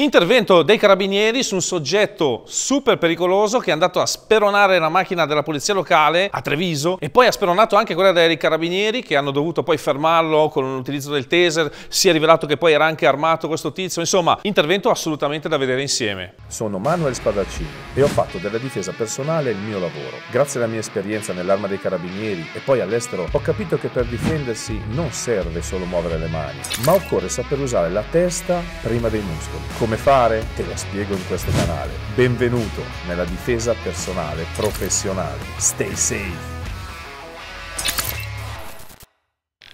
Intervento dei carabinieri su un soggetto super pericoloso che è andato a speronare la macchina della polizia locale a Treviso e poi ha speronato anche quella dei carabinieri che hanno dovuto poi fermarlo con l'utilizzo del taser, si è rivelato che poi era anche armato questo tizio, insomma intervento assolutamente da vedere insieme. Sono Manuel Spadaccini e ho fatto della difesa personale il mio lavoro. Grazie alla mia esperienza nell'arma dei carabinieri e poi all'estero ho capito che per difendersi non serve solo muovere le mani, ma occorre saper usare la testa prima dei muscoli come fare? Te lo spiego in questo canale. Benvenuto nella difesa personale professionale. Stay safe!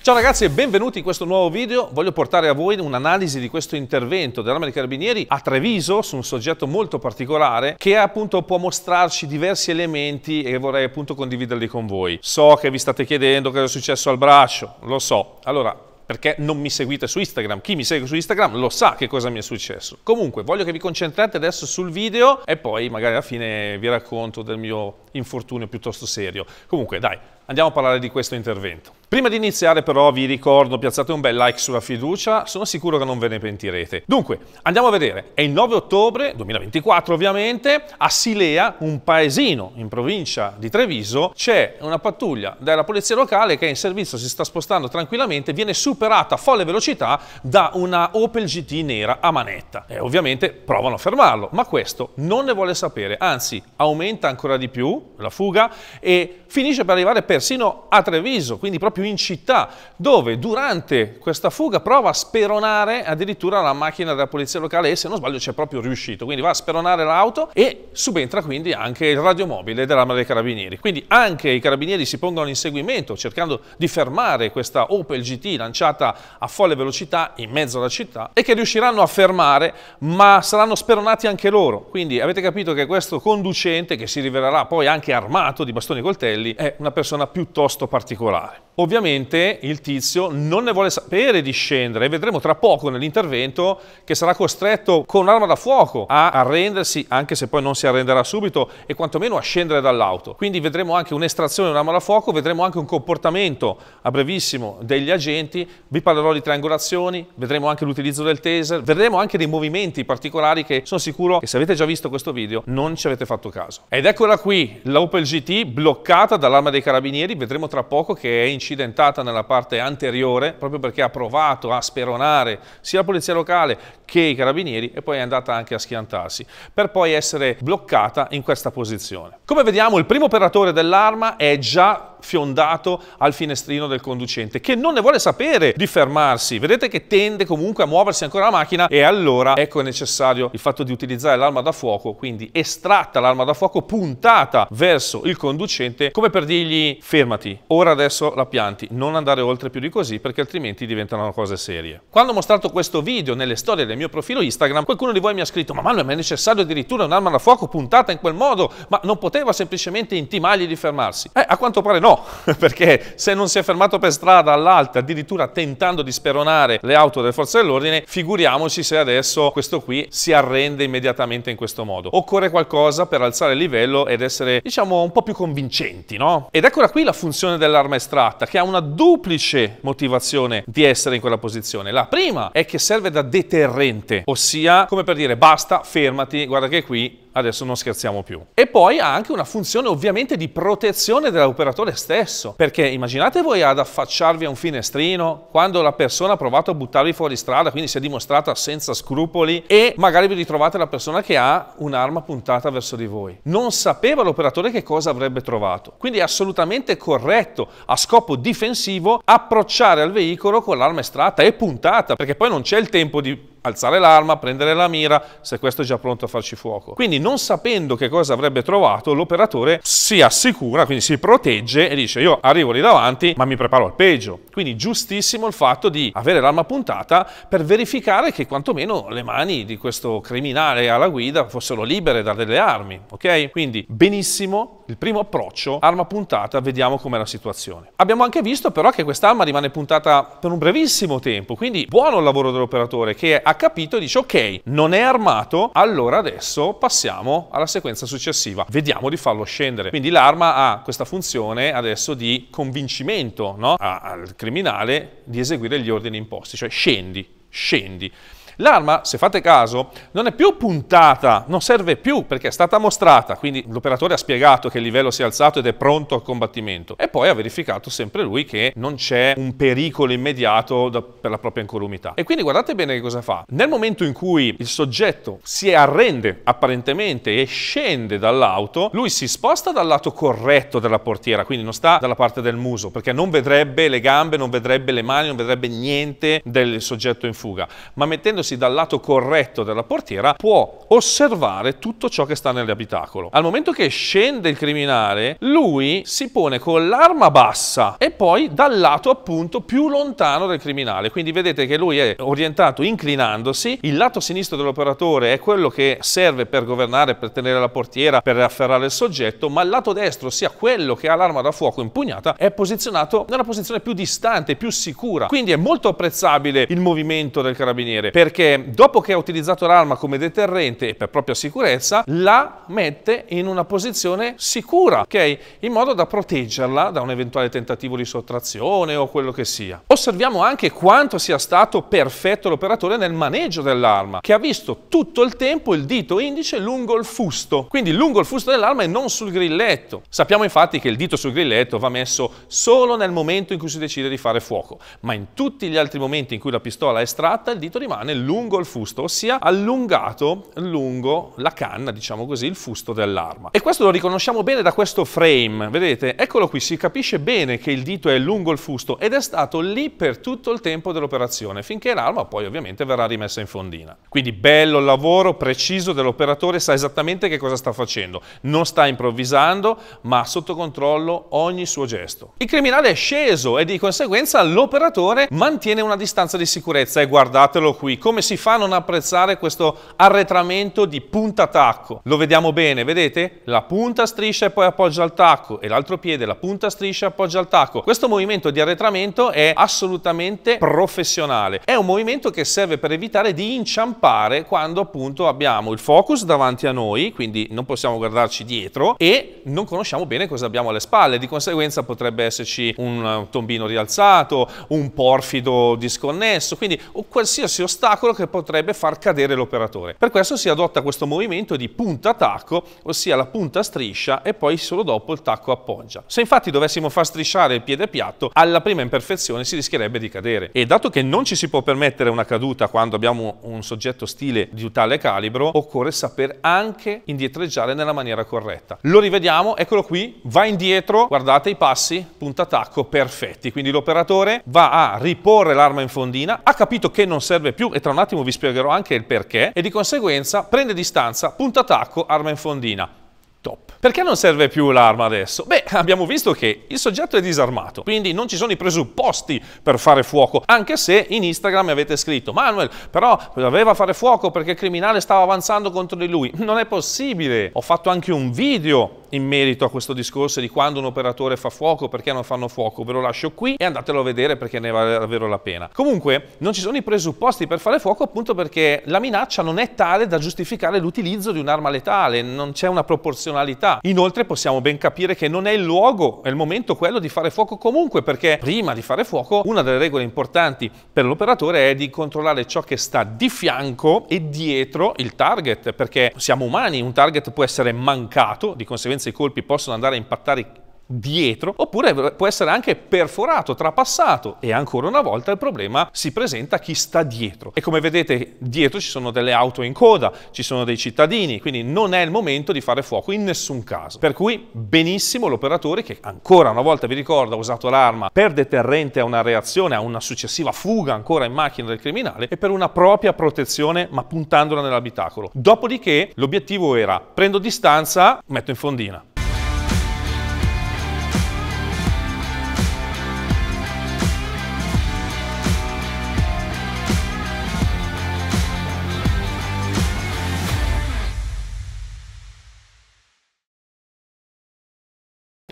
Ciao ragazzi e benvenuti in questo nuovo video. Voglio portare a voi un'analisi di questo intervento dell'Arma dei Carabinieri a Treviso su un soggetto molto particolare che appunto può mostrarci diversi elementi e vorrei appunto condividerli con voi. So che vi state chiedendo cosa è successo al braccio, lo so. Allora, perché non mi seguite su Instagram. Chi mi segue su Instagram lo sa che cosa mi è successo. Comunque, voglio che vi concentrate adesso sul video e poi magari alla fine vi racconto del mio infortunio piuttosto serio. Comunque, dai, andiamo a parlare di questo intervento. Prima di iniziare però vi ricordo piazzate un bel like sulla fiducia, sono sicuro che non ve ne pentirete. Dunque, andiamo a vedere, è il 9 ottobre 2024 ovviamente, a Silea, un paesino in provincia di Treviso, c'è una pattuglia della polizia locale che in servizio si sta spostando tranquillamente, viene superata a folle velocità da una Opel GT nera a manetta e ovviamente provano a fermarlo, ma questo non ne vuole sapere, anzi aumenta ancora di più la fuga e finisce per arrivare persino a Treviso, quindi proprio più in città, dove durante questa fuga prova a speronare addirittura la macchina della polizia locale e se non sbaglio c'è proprio riuscito, quindi va a speronare l'auto e subentra quindi anche il radiomobile dell'arma dei carabinieri. Quindi anche i carabinieri si pongono in seguimento cercando di fermare questa Opel GT lanciata a folle velocità in mezzo alla città e che riusciranno a fermare ma saranno speronati anche loro. Quindi avete capito che questo conducente che si rivelerà poi anche armato di bastoni e coltelli è una persona piuttosto particolare ovviamente il tizio non ne vuole sapere di scendere e vedremo tra poco nell'intervento che sarà costretto con un'arma da fuoco a arrendersi, anche se poi non si arrenderà subito, e quantomeno a scendere dall'auto. Quindi vedremo anche un'estrazione di un'arma da fuoco, vedremo anche un comportamento a brevissimo degli agenti, vi parlerò di triangolazioni, vedremo anche l'utilizzo del taser, vedremo anche dei movimenti particolari che sono sicuro che se avete già visto questo video non ci avete fatto caso. Ed eccola qui, la Opel GT bloccata dall'arma dei carabinieri, vedremo tra poco che è incidente accidentata nella parte anteriore, proprio perché ha provato a speronare sia la polizia locale che i carabinieri e poi è andata anche a schiantarsi, per poi essere bloccata in questa posizione. Come vediamo il primo operatore dell'arma è già fiondato al finestrino del conducente che non ne vuole sapere di fermarsi. Vedete che tende comunque a muoversi ancora la macchina e allora ecco è necessario il fatto di utilizzare l'arma da fuoco, quindi estratta l'arma da fuoco puntata verso il conducente come per dirgli fermati, ora adesso la pianti, non andare oltre più di così perché altrimenti diventano cose serie. Quando ho mostrato questo video nelle storie del mio profilo Instagram, qualcuno di voi mi ha scritto ma Manuel ma è necessario addirittura un'arma da fuoco puntata in quel modo, ma non poteva semplicemente intimargli di fermarsi. Eh, a quanto pare no no, perché se non si è fermato per strada all'alta, addirittura tentando di speronare le auto delle forze dell'ordine, figuriamoci se adesso questo qui si arrende immediatamente in questo modo. Occorre qualcosa per alzare il livello ed essere, diciamo, un po' più convincenti, no? Ed eccola qui la funzione dell'arma estratta, che ha una duplice motivazione di essere in quella posizione. La prima è che serve da deterrente, ossia, come per dire, basta, fermati, guarda che qui adesso non scherziamo più. E poi ha anche una funzione ovviamente di protezione dell'operatore stesso, perché immaginate voi ad affacciarvi a un finestrino quando la persona ha provato a buttarvi fuori strada, quindi si è dimostrata senza scrupoli e magari vi ritrovate la persona che ha un'arma puntata verso di voi. Non sapeva l'operatore che cosa avrebbe trovato, quindi è assolutamente corretto a scopo difensivo approcciare al veicolo con l'arma estratta e puntata, perché poi non c'è il tempo di alzare l'arma, prendere la mira se questo è già pronto a farci fuoco. Quindi non sapendo che cosa avrebbe trovato, l'operatore si assicura, quindi si protegge e dice io arrivo lì davanti ma mi preparo al peggio. Quindi giustissimo il fatto di avere l'arma puntata per verificare che quantomeno le mani di questo criminale alla guida fossero libere da delle armi, ok? Quindi benissimo, il primo approccio, arma puntata, vediamo com'è la situazione. Abbiamo anche visto però che quest'arma rimane puntata per un brevissimo tempo, quindi buono il lavoro dell'operatore che ha capito e dice ok, non è armato, allora adesso passiamo alla sequenza successiva, vediamo di farlo scendere. Quindi l'arma ha questa funzione adesso di convincimento no? al criminale di eseguire gli ordini imposti, cioè scendi, scendi. L'arma, se fate caso, non è più puntata, non serve più perché è stata mostrata, quindi l'operatore ha spiegato che il livello si è alzato ed è pronto al combattimento e poi ha verificato sempre lui che non c'è un pericolo immediato da, per la propria incolumità. E quindi guardate bene che cosa fa. Nel momento in cui il soggetto si arrende apparentemente e scende dall'auto, lui si sposta dal lato corretto della portiera, quindi non sta dalla parte del muso, perché non vedrebbe le gambe, non vedrebbe le mani, non vedrebbe niente del soggetto in fuga, ma mettendosi mettendosi dal lato corretto della portiera può osservare tutto ciò che sta nell'abitacolo. Al momento che scende il criminale, lui si pone con l'arma bassa e poi dal lato appunto più lontano del criminale. Quindi vedete che lui è orientato inclinandosi, il lato sinistro dell'operatore è quello che serve per governare, per tenere la portiera, per afferrare il soggetto, ma il lato destro, sia quello che ha l'arma da fuoco impugnata, è posizionato nella posizione più distante, più sicura. Quindi è molto apprezzabile il movimento del carabiniere perché perché dopo che ha utilizzato l'arma come deterrente e per propria sicurezza, la mette in una posizione sicura, ok? In modo da proteggerla da un eventuale tentativo di sottrazione o quello che sia. Osserviamo anche quanto sia stato perfetto l'operatore nel maneggio dell'arma, che ha visto tutto il tempo il dito indice lungo il fusto, quindi lungo il fusto dell'arma e non sul grilletto. Sappiamo infatti che il dito sul grilletto va messo solo nel momento in cui si decide di fare fuoco, ma in tutti gli altri momenti in cui la pistola è estratta il dito rimane lungo lungo il fusto, ossia allungato lungo la canna, diciamo così, il fusto dell'arma. E questo lo riconosciamo bene da questo frame, vedete? Eccolo qui, si capisce bene che il dito è lungo il fusto ed è stato lì per tutto il tempo dell'operazione, finché l'arma poi ovviamente verrà rimessa in fondina. Quindi bello lavoro preciso dell'operatore, sa esattamente che cosa sta facendo. Non sta improvvisando, ma ha sotto controllo ogni suo gesto. Il criminale è sceso e di conseguenza l'operatore mantiene una distanza di sicurezza e guardatelo qui come come si fa a non apprezzare questo arretramento di punta tacco? Lo vediamo bene, vedete? La punta striscia e poi appoggia al tacco e l'altro piede la punta striscia e appoggia al tacco. Questo movimento di arretramento è assolutamente professionale. È un movimento che serve per evitare di inciampare quando appunto abbiamo il focus davanti a noi, quindi non possiamo guardarci dietro e non conosciamo bene cosa abbiamo alle spalle. Di conseguenza potrebbe esserci un tombino rialzato, un porfido disconnesso, quindi qualsiasi ostacolo ostacolo che potrebbe far cadere l'operatore. Per questo si adotta questo movimento di punta-tacco, ossia la punta striscia e poi solo dopo il tacco appoggia. Se infatti dovessimo far strisciare il piede piatto, alla prima imperfezione si rischierebbe di cadere. E dato che non ci si può permettere una caduta quando abbiamo un soggetto stile di tale calibro, occorre saper anche indietreggiare nella maniera corretta. Lo rivediamo, eccolo qui, va indietro, guardate i passi, punta tacco, perfetti. Quindi l'operatore va a riporre l'arma in fondina, ha capito che non serve più e tra tra un attimo vi spiegherò anche il perché, e di conseguenza prende distanza, punta attacco, arma in fondina. Top. Perché non serve più l'arma adesso? Beh, abbiamo visto che il soggetto è disarmato, quindi non ci sono i presupposti per fare fuoco, anche se in Instagram avete scritto Manuel, però doveva fare fuoco perché il criminale stava avanzando contro di lui. Non è possibile. Ho fatto anche un video in merito a questo discorso di quando un operatore fa fuoco, perché non fanno fuoco. Ve lo lascio qui e andatelo a vedere perché ne vale davvero la pena. Comunque, non ci sono i presupposti per fare fuoco appunto perché la minaccia non è tale da giustificare l'utilizzo di un'arma letale, non c'è una proporzione funzionalità. Inoltre possiamo ben capire che non è il luogo, è il momento quello di fare fuoco comunque, perché prima di fare fuoco una delle regole importanti per l'operatore è di controllare ciò che sta di fianco e dietro il target, perché siamo umani, un target può essere mancato, di conseguenza i colpi possono andare a impattare dietro, oppure può essere anche perforato, trapassato e ancora una volta il problema si presenta a chi sta dietro. E come vedete dietro ci sono delle auto in coda, ci sono dei cittadini, quindi non è il momento di fare fuoco in nessun caso. Per cui benissimo l'operatore che ancora una volta vi ricordo ha usato l'arma per deterrente a una reazione, a una successiva fuga ancora in macchina del criminale e per una propria protezione ma puntandola nell'abitacolo. Dopodiché l'obiettivo era prendo distanza, metto in fondina.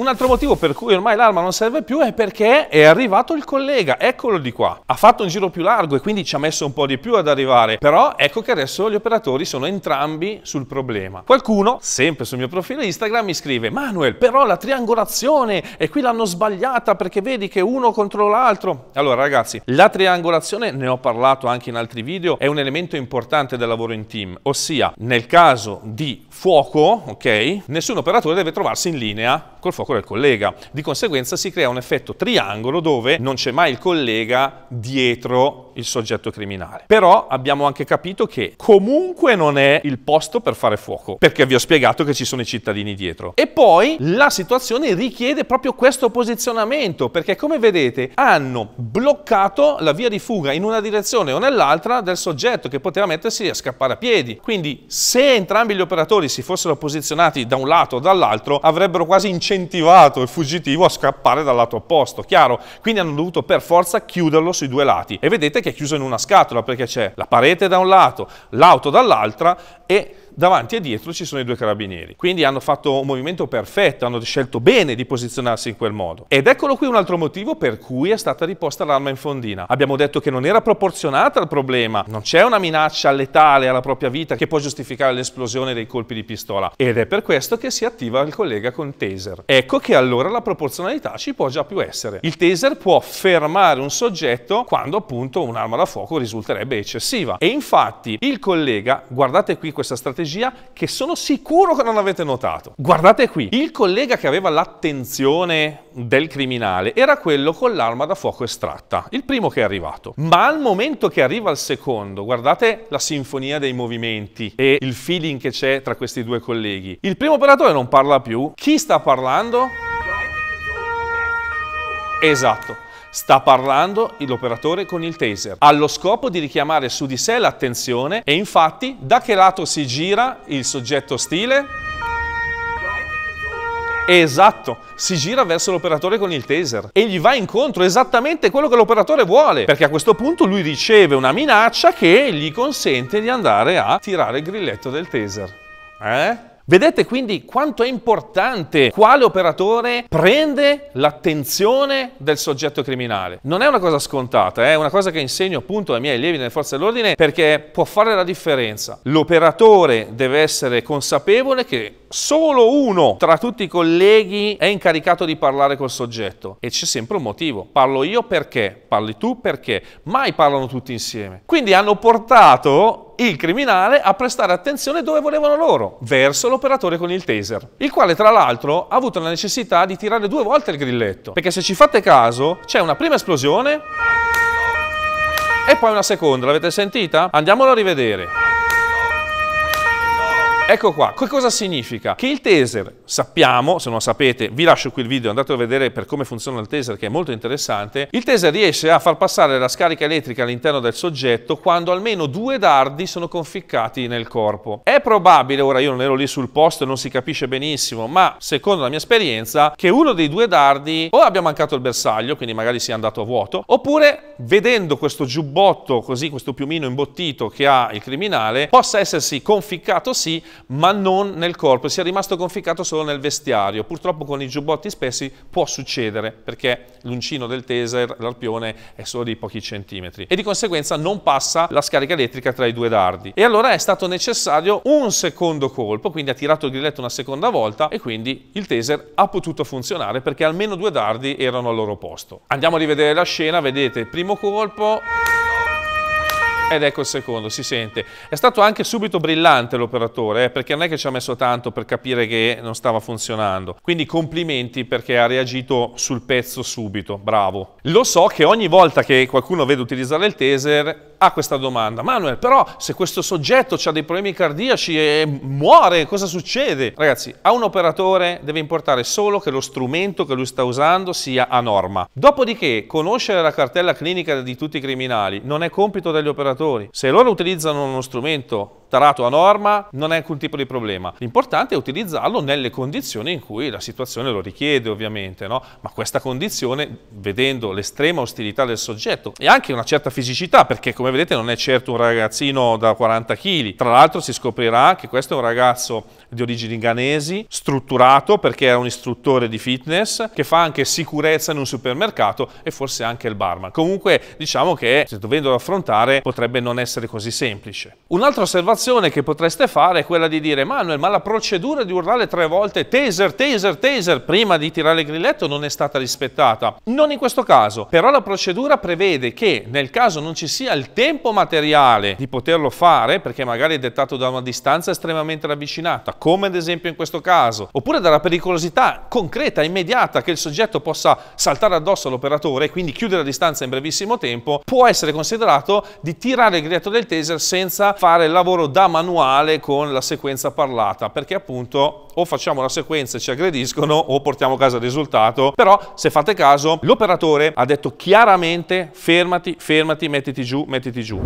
Un altro motivo per cui ormai l'arma non serve più è perché è arrivato il collega, eccolo di qua. Ha fatto un giro più largo e quindi ci ha messo un po' di più ad arrivare, però ecco che adesso gli operatori sono entrambi sul problema. Qualcuno, sempre sul mio profilo Instagram, mi scrive Manuel, però la triangolazione e qui l'hanno sbagliata perché vedi che uno contro l'altro. Allora ragazzi, la triangolazione, ne ho parlato anche in altri video, è un elemento importante del lavoro in team, ossia nel caso di fuoco, ok, nessun operatore deve trovarsi in linea col fuoco del collega. Di conseguenza si crea un effetto triangolo dove non c'è mai il collega dietro il soggetto criminale. Però abbiamo anche capito che comunque non è il posto per fare fuoco, perché vi ho spiegato che ci sono i cittadini dietro. E poi la situazione richiede proprio questo posizionamento, perché come vedete hanno bloccato la via di fuga in una direzione o nell'altra del soggetto che poteva mettersi a scappare a piedi. Quindi se entrambi gli operatori si fossero posizionati da un lato o dall'altro, avrebbero quasi incitato incentivato il fuggitivo a scappare dal lato opposto, chiaro? Quindi hanno dovuto per forza chiuderlo sui due lati. E vedete che è chiuso in una scatola perché c'è la parete da un lato, l'auto dall'altra e davanti e dietro ci sono i due carabinieri. Quindi hanno fatto un movimento perfetto, hanno scelto bene di posizionarsi in quel modo. Ed eccolo qui un altro motivo per cui è stata riposta l'arma in fondina. Abbiamo detto che non era proporzionata al problema, non c'è una minaccia letale alla propria vita che può giustificare l'esplosione dei colpi di pistola. Ed è per questo che si attiva il collega con taser. Ecco che allora la proporzionalità ci può già più essere. Il taser può fermare un soggetto quando appunto un'arma da fuoco risulterebbe eccessiva. E infatti il collega, guardate qui questa strategia, strategia che sono sicuro che non avete notato. Guardate qui, il collega che aveva l'attenzione del criminale era quello con l'arma da fuoco estratta, il primo che è arrivato. Ma al momento che arriva il secondo, guardate la sinfonia dei movimenti e il feeling che c'è tra questi due colleghi. Il primo operatore non parla più. Chi sta parlando? Esatto. Sta parlando l'operatore con il taser, allo scopo di richiamare su di sé l'attenzione e infatti da che lato si gira il soggetto ostile? Esatto, si gira verso l'operatore con il taser e gli va incontro esattamente quello che l'operatore vuole, perché a questo punto lui riceve una minaccia che gli consente di andare a tirare il grilletto del taser. Eh? Vedete quindi quanto è importante quale operatore prende l'attenzione del soggetto criminale. Non è una cosa scontata, eh, è una cosa che insegno appunto ai miei allievi nelle forze dell'ordine perché può fare la differenza. L'operatore deve essere consapevole che solo uno tra tutti i colleghi è incaricato di parlare col soggetto e c'è sempre un motivo. Parlo io perché, parli tu perché, mai parlano tutti insieme. Quindi hanno portato il criminale a prestare attenzione dove volevano loro, verso l'operatore con il taser, il quale tra l'altro ha avuto la necessità di tirare due volte il grilletto, perché se ci fate caso c'è una prima esplosione e poi una seconda, l'avete sentita? Andiamolo a rivedere ecco qua, che cosa significa? Che il taser, sappiamo, se non lo sapete, vi lascio qui il video, andate a vedere per come funziona il taser che è molto interessante, il taser riesce a far passare la scarica elettrica all'interno del soggetto quando almeno due dardi sono conficcati nel corpo. È probabile, ora io non ero lì sul posto e non si capisce benissimo, ma secondo la mia esperienza, che uno dei due dardi o abbia mancato il bersaglio, quindi magari sia andato a vuoto, oppure vedendo questo giubbotto così, questo piumino imbottito che ha il criminale, possa essersi conficcato sì, ma non nel corpo, si è rimasto conficcato solo nel vestiario. Purtroppo con i giubbotti spessi può succedere perché l'uncino del taser, l'arpione, è solo di pochi centimetri e di conseguenza non passa la scarica elettrica tra i due dardi. E allora è stato necessario un secondo colpo, quindi ha tirato il grilletto una seconda volta e quindi il taser ha potuto funzionare perché almeno due dardi erano al loro posto. Andiamo a rivedere la scena, vedete, primo colpo ed ecco il secondo, si sente. È stato anche subito brillante l'operatore, eh, perché non è che ci ha messo tanto per capire che non stava funzionando. Quindi complimenti perché ha reagito sul pezzo subito, bravo. Lo so che ogni volta che qualcuno vede utilizzare il taser a questa domanda. Manuel, però se questo soggetto ha dei problemi cardiaci e muore, cosa succede? Ragazzi, a un operatore deve importare solo che lo strumento che lui sta usando sia a norma. Dopodiché, conoscere la cartella clinica di tutti i criminali non è compito degli operatori. Se loro utilizzano uno strumento tarato a norma, non è alcun tipo di problema. L'importante è utilizzarlo nelle condizioni in cui la situazione lo richiede ovviamente, no? ma questa condizione, vedendo l'estrema ostilità del soggetto e anche una certa fisicità, perché come vedete non è certo un ragazzino da 40 kg, tra l'altro si scoprirà che questo è un ragazzo di origini ghanesi, strutturato perché era un istruttore di fitness, che fa anche sicurezza in un supermercato e forse anche il barman. Comunque diciamo che dovendolo affrontare potrebbe non essere così semplice. Un'altra osservazione osservazione che potreste fare è quella di dire Manuel, ma la procedura di urlare tre volte taser, taser, taser prima di tirare il grilletto non è stata rispettata. Non in questo caso, però la procedura prevede che nel caso non ci sia il tempo materiale di poterlo fare, perché magari è dettato da una distanza estremamente ravvicinata, come ad esempio in questo caso, oppure dalla pericolosità concreta, immediata che il soggetto possa saltare addosso all'operatore e quindi chiudere la distanza in brevissimo tempo, può essere considerato di tirare il grilletto del taser senza fare il lavoro da manuale con la sequenza parlata, perché appunto o facciamo la sequenza e ci aggrediscono o portiamo a casa il risultato, però se fate caso l'operatore ha detto chiaramente fermati, fermati, mettiti giù, mettiti giù.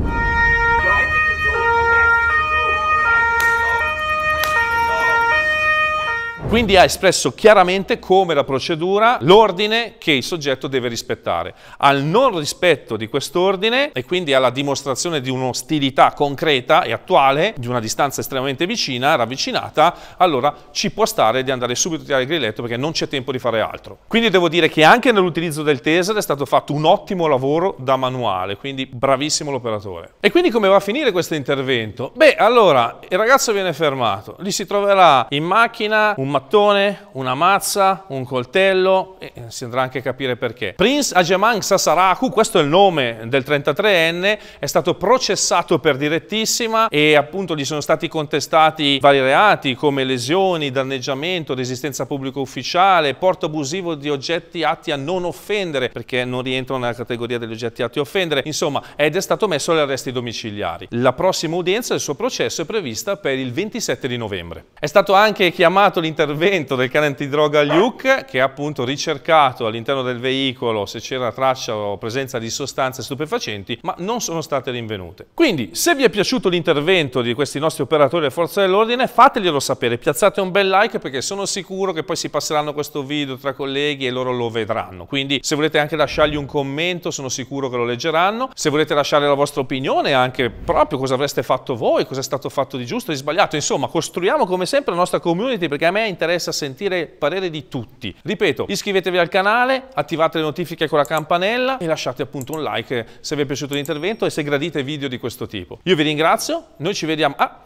Quindi ha espresso chiaramente come la procedura, l'ordine che il soggetto deve rispettare. Al non rispetto di quest'ordine e quindi alla dimostrazione di un'ostilità concreta e attuale, di una distanza estremamente vicina, ravvicinata, allora ci può stare di andare subito a tirare il grilletto perché non c'è tempo di fare altro. Quindi devo dire che anche nell'utilizzo del taser è stato fatto un ottimo lavoro da manuale, quindi bravissimo l'operatore. E quindi come va a finire questo intervento? Beh, allora, il ragazzo viene fermato, lì si troverà in macchina un mattone mattone, una mazza, un coltello e eh, si andrà anche a capire perché. Prince Ajemang Sasaraku, questo è il nome del 33enne, è stato processato per direttissima e appunto gli sono stati contestati vari reati come lesioni, danneggiamento, resistenza a pubblico ufficiale, porto abusivo di oggetti atti a non offendere perché non rientrano nella categoria degli oggetti atti a offendere, insomma ed è stato messo agli arresti domiciliari. La prossima udienza del suo processo è prevista per il 27 di novembre. È stato anche chiamato l'intervento intervento del cane antidroga Luke che ha appunto ricercato all'interno del veicolo se c'era traccia o presenza di sostanze stupefacenti, ma non sono state rinvenute. Quindi, se vi è piaciuto l'intervento di questi nostri operatori delle forze dell'ordine, fateglielo sapere, piazzate un bel like perché sono sicuro che poi si passeranno questo video tra colleghi e loro lo vedranno. Quindi, se volete anche lasciargli un commento, sono sicuro che lo leggeranno. Se volete lasciare la vostra opinione anche proprio cosa avreste fatto voi, cosa è stato fatto di giusto e di sbagliato, insomma, costruiamo come sempre la nostra community perché a me è interessa sentire il parere di tutti. Ripeto, iscrivetevi al canale, attivate le notifiche con la campanella e lasciate appunto un like se vi è piaciuto l'intervento e se gradite video di questo tipo. Io vi ringrazio, noi ci vediamo... Ah,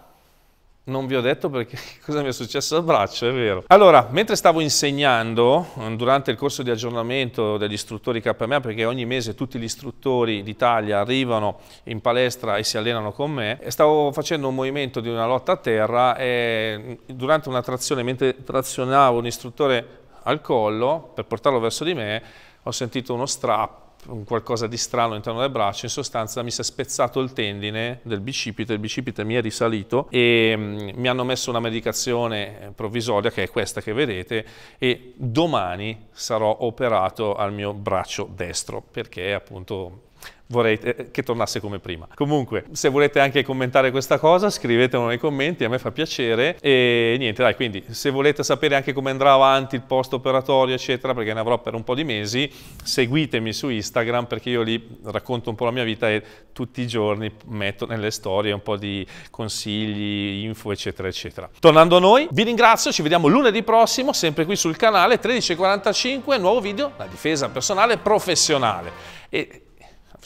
non vi ho detto perché cosa mi è successo al braccio, è vero. Allora, mentre stavo insegnando eh, durante il corso di aggiornamento degli istruttori KMA, perché ogni mese tutti gli istruttori d'Italia arrivano in palestra e si allenano con me, eh, stavo facendo un movimento di una lotta a terra e mm, durante una trazione, mentre trazionavo un istruttore al collo per portarlo verso di me, ho sentito uno strappo qualcosa di strano all'interno del braccio, in sostanza mi si è spezzato il tendine del bicipite, il bicipite mi è risalito e mm, mi hanno messo una medicazione eh, provvisoria che è questa che vedete e domani sarò operato al mio braccio destro perché appunto vorrei eh, che tornasse come prima. Comunque, se volete anche commentare questa cosa, scrivetelo nei commenti, a me fa piacere e niente, dai, quindi se volete sapere anche come andrà avanti il post operatorio, eccetera, perché ne avrò per un po' di mesi, seguitemi su Instagram perché io lì racconto un po' la mia vita e tutti i giorni metto nelle storie un po' di consigli, info, eccetera, eccetera. Tornando a noi, vi ringrazio, ci vediamo lunedì prossimo, sempre qui sul canale 13:45, nuovo video, la difesa personale professionale. E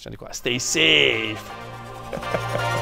Alexandre Costa. Stay safe!